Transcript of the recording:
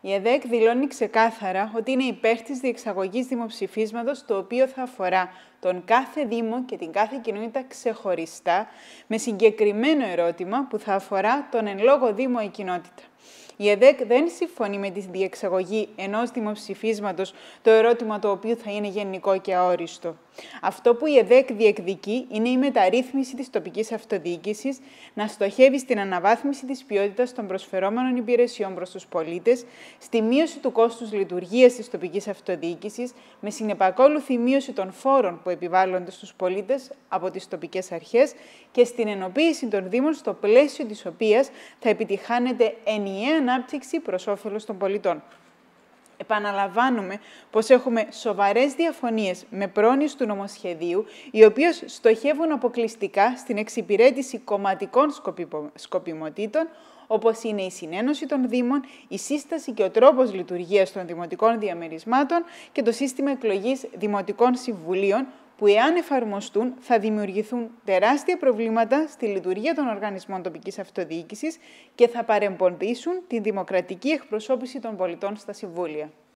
Η ΕΔΕΚ δηλώνει ξεκάθαρα ότι είναι υπέρ της διεξαγωγής δημοψηφίσματος, το οποίο θα αφορά τον κάθε Δήμο και την κάθε κοινότητα ξεχωριστά, με συγκεκριμένο ερώτημα που θα αφορά τον εν λόγω Δήμο ή κοινότητα. Η ΕΔΕΚ δεν συμφωνεί με τη διεξαγωγή ενός δημοψηφίσματος, το ερώτημα το οποίο θα είναι γενικό και αόριστο. Αυτό που η ΕΔΕΚ διεκδικεί είναι η μεταρρύθμιση της τοπικής αυτοδιοίκησης να στοχεύει στην αναβάθμιση της ποιότητας των προσφερόμενων υπηρεσιών προς τους πολίτες, στη μείωση του κόστους λειτουργίας της τοπικής αυτοδιοίκησης, με συνεπακόλουθη μείωση των φόρων που επιβάλλονται στους πολίτες από τις τοπικές αρχές και στην ενοποίηση των Δήμων, στο πλαίσιο της οποίας θα επιτυχάνεται ενιαία ανάπτυξη προς των πολιτών. Επαναλαμβάνουμε πως έχουμε σοβαρές διαφωνίες με πρόνοιες του νομοσχεδίου, οι οποίες στοχεύουν αποκλειστικά στην εξυπηρέτηση κομματικών σκοπιμοτήτων, όπως είναι η συνένωση των Δήμων, η σύσταση και ο τρόπος λειτουργίας των δημοτικών διαμερισμάτων και το σύστημα εκλογής δημοτικών συμβουλίων, που εάν εφαρμοστούν θα δημιουργηθούν τεράστια προβλήματα στη λειτουργία των οργανισμών τοπικής αυτοδιοίκησης και θα παρεμποδίσουν την δημοκρατική εκπροσώπηση των πολιτών στα συμβούλια.